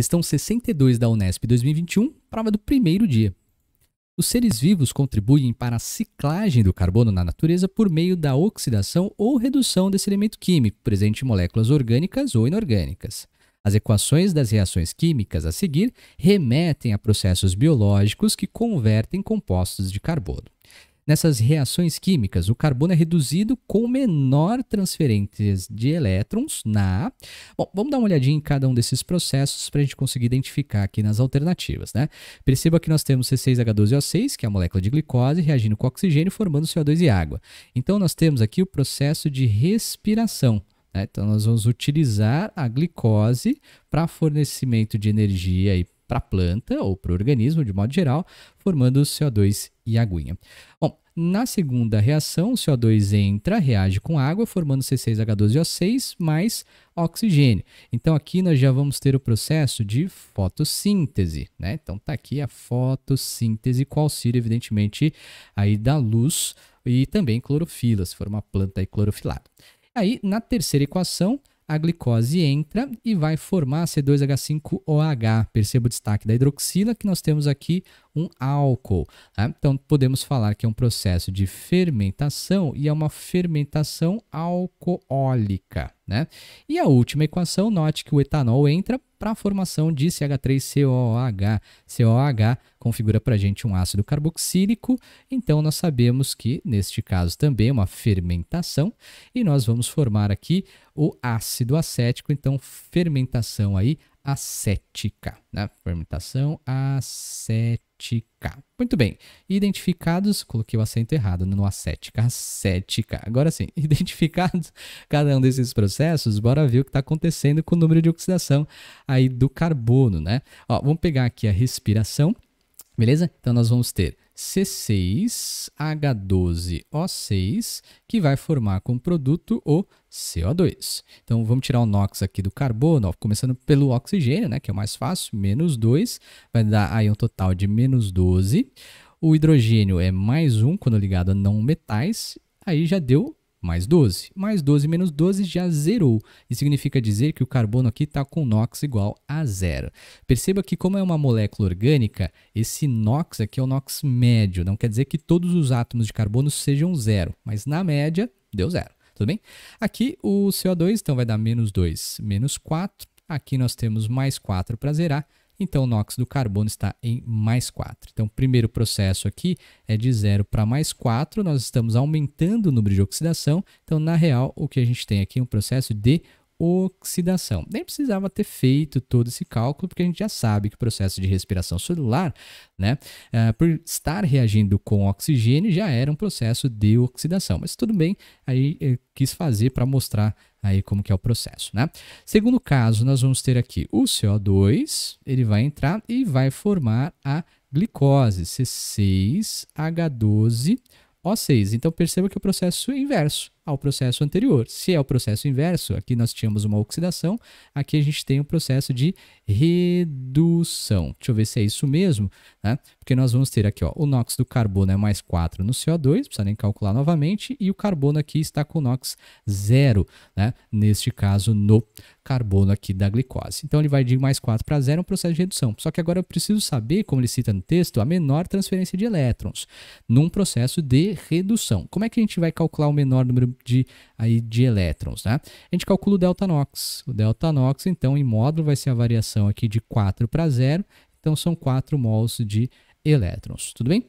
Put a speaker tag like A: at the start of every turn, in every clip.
A: Questão 62 da Unesp 2021, prova do primeiro dia. Os seres vivos contribuem para a ciclagem do carbono na natureza por meio da oxidação ou redução desse elemento químico presente em moléculas orgânicas ou inorgânicas. As equações das reações químicas a seguir remetem a processos biológicos que convertem compostos de carbono. Nessas reações químicas, o carbono é reduzido com menor transferência de elétrons na. Bom, vamos dar uma olhadinha em cada um desses processos para a gente conseguir identificar aqui nas alternativas, né? Perceba que nós temos C6H12O6, que é a molécula de glicose, reagindo com oxigênio, formando CO2 e água. Então, nós temos aqui o processo de respiração. Né? Então, nós vamos utilizar a glicose para fornecimento de energia e para a planta ou para o organismo de modo geral, formando CO2 e aguinha. Bom, na segunda reação, o CO2 entra, reage com água, formando C6H12O6 mais oxigênio. Então aqui nós já vamos ter o processo de fotossíntese, né? Então tá aqui a fotossíntese, qual seria evidentemente aí da luz e também clorofila, se for uma planta aí clorofilada. Aí na terceira equação, a glicose entra e vai formar C2H5OH. Perceba o destaque da hidroxila, que nós temos aqui um álcool. Né? Então, podemos falar que é um processo de fermentação e é uma fermentação alcoólica. Né? E a última equação, note que o etanol entra para a formação de CH3COOH. COOH configura para a gente um ácido carboxílico, então nós sabemos que, neste caso, também é uma fermentação, e nós vamos formar aqui o ácido acético, então fermentação aí acética, né? fermentação acética 7k. Muito bem. Identificados, coloquei o acento errado no acética, acética. Agora sim, identificados cada um desses processos, bora ver o que está acontecendo com o número de oxidação aí do carbono, né? Ó, vamos pegar aqui a respiração, beleza? Então nós vamos ter C6H12O6, que vai formar como produto o CO2. Então vamos tirar o NOx aqui do carbono, ó, começando pelo oxigênio, né, que é o mais fácil, menos 2, vai dar aí um total de menos 12. O hidrogênio é mais 1 quando ligado a não metais, aí já deu mais 12. Mais 12 menos 12 já zerou. Isso significa dizer que o carbono aqui está com NOx igual a zero. Perceba que, como é uma molécula orgânica, esse NOx aqui é o NOx médio. Não quer dizer que todos os átomos de carbono sejam zero, mas na média deu zero. Tudo bem? Aqui o CO2 então vai dar menos 2, menos 4. Aqui nós temos mais 4 para zerar então, o nóxido do carbono está em mais 4. Então, o primeiro processo aqui é de 0 para mais 4. Nós estamos aumentando o número de oxidação. Então, na real, o que a gente tem aqui é um processo de oxidação. Nem precisava ter feito todo esse cálculo, porque a gente já sabe que o processo de respiração celular, né, uh, por estar reagindo com oxigênio, já era um processo de oxidação. Mas tudo bem, aí eh, quis fazer para mostrar aí como que é o processo, né? Segundo caso, nós vamos ter aqui o CO2, ele vai entrar e vai formar a glicose, C6H12O6. Então perceba que é o processo é inverso ao processo anterior. Se é o processo inverso, aqui nós tínhamos uma oxidação, aqui a gente tem um processo de redução. Deixa eu ver se é isso mesmo, né? Porque nós vamos ter aqui ó, o NOx do carbono é mais 4 no CO2, precisa nem calcular novamente, e o carbono aqui está com NOx zero, né? neste caso no carbono aqui da glicose. Então ele vai de mais 4 para 0, é um processo de redução. Só que agora eu preciso saber, como ele cita no texto, a menor transferência de elétrons num processo de redução. Como é que a gente vai calcular o menor número de, aí, de elétrons. Tá? A gente calcula o delta NOx. O delta NOx, então, em módulo vai ser a variação aqui de 4 para 0. Então, são 4 mols de elétrons. Tudo bem?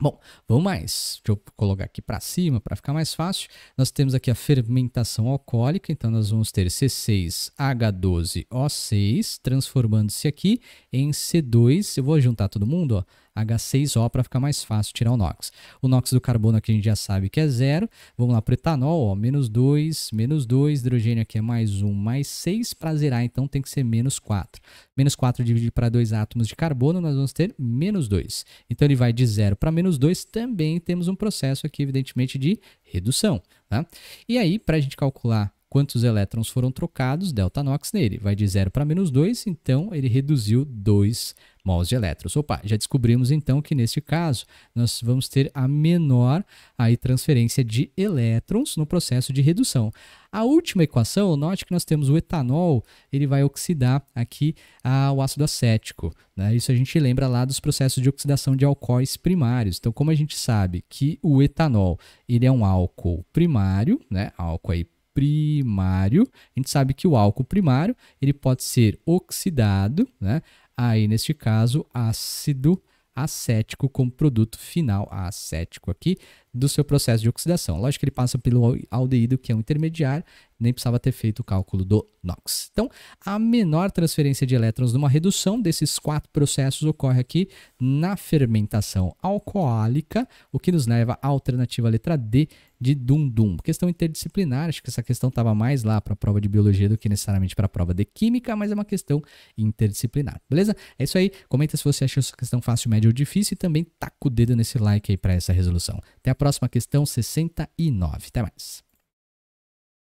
A: Bom, vamos mais. Deixa eu colocar aqui para cima para ficar mais fácil. Nós temos aqui a fermentação alcoólica, então nós vamos ter C6H12O6 transformando-se aqui em C2. Eu vou juntar todo mundo, ó. H6O para ficar mais fácil tirar o NOx. O NOx do carbono aqui a gente já sabe que é zero. Vamos lá para o etanol, ó, menos 2, menos 2, hidrogênio aqui é mais 1, um, mais 6. Para zerar, então, tem que ser menos 4. Menos 4 dividido para dois átomos de carbono, nós vamos ter menos 2. Então, ele vai de zero para menos 2. Também temos um processo aqui, evidentemente, de redução. Tá? E aí, para a gente calcular quantos elétrons foram trocados, delta NOx nele. Vai de 0 para menos 2, então ele reduziu 2 mols de elétrons. Opa, já descobrimos então que neste caso nós vamos ter a menor aí, transferência de elétrons no processo de redução. A última equação, note que nós temos o etanol, ele vai oxidar aqui ah, o ácido acético. Né? Isso a gente lembra lá dos processos de oxidação de alcoóis primários. Então, como a gente sabe que o etanol ele é um álcool primário, né? álcool aí primário. A gente sabe que o álcool primário ele pode ser oxidado, né? Aí neste caso ácido acético como produto final acético aqui do seu processo de oxidação. Lógico que ele passa pelo aldeído, que é um intermediário, nem precisava ter feito o cálculo do NOx. Então, a menor transferência de elétrons numa redução desses quatro processos ocorre aqui na fermentação alcoólica, o que nos leva à alternativa letra D de dum dum. Questão interdisciplinar, acho que essa questão estava mais lá para a prova de biologia do que necessariamente para a prova de química, mas é uma questão interdisciplinar. Beleza? É isso aí. Comenta se você achou essa questão fácil, média ou difícil e também taca o dedo nesse like aí para essa resolução. Até a próxima próxima questão 69. Até mais.